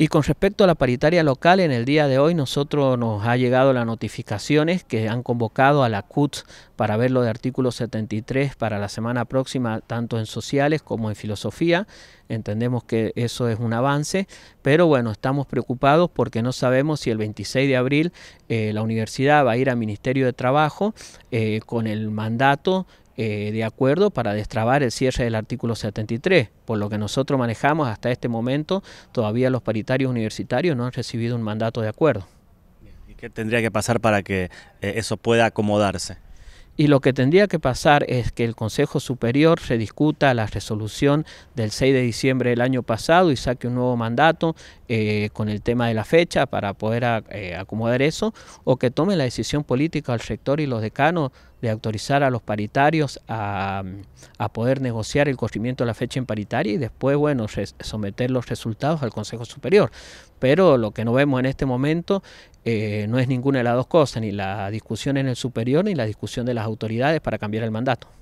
Y con respecto a la paritaria local, en el día de hoy nosotros nos ha llegado las notificaciones que han convocado a la CUT para ver lo de artículo 73 para la semana próxima, tanto en sociales como en filosofía. Entendemos que eso es un avance, pero bueno, estamos preocupados porque no sabemos si el 26 de abril eh, la universidad va a ir al Ministerio de Trabajo eh, con el mandato eh, de acuerdo para destrabar el cierre del artículo 73. Por lo que nosotros manejamos hasta este momento, todavía los paritarios universitarios no han recibido un mandato de acuerdo. ¿Y qué tendría que pasar para que eh, eso pueda acomodarse? y lo que tendría que pasar es que el Consejo Superior rediscuta la resolución del 6 de diciembre del año pasado y saque un nuevo mandato eh, con el tema de la fecha para poder eh, acomodar eso, o que tome la decisión política al rector y los decanos de autorizar a los paritarios a, poder negociar el corrimiento de la fecha en paritaria y después, bueno, someter los resultados al Consejo Superior. Pero lo que no vemos en este momento eh, no es ninguna de las dos cosas, ni la discusión en el superior ni la discusión de las autoridades para cambiar el mandato.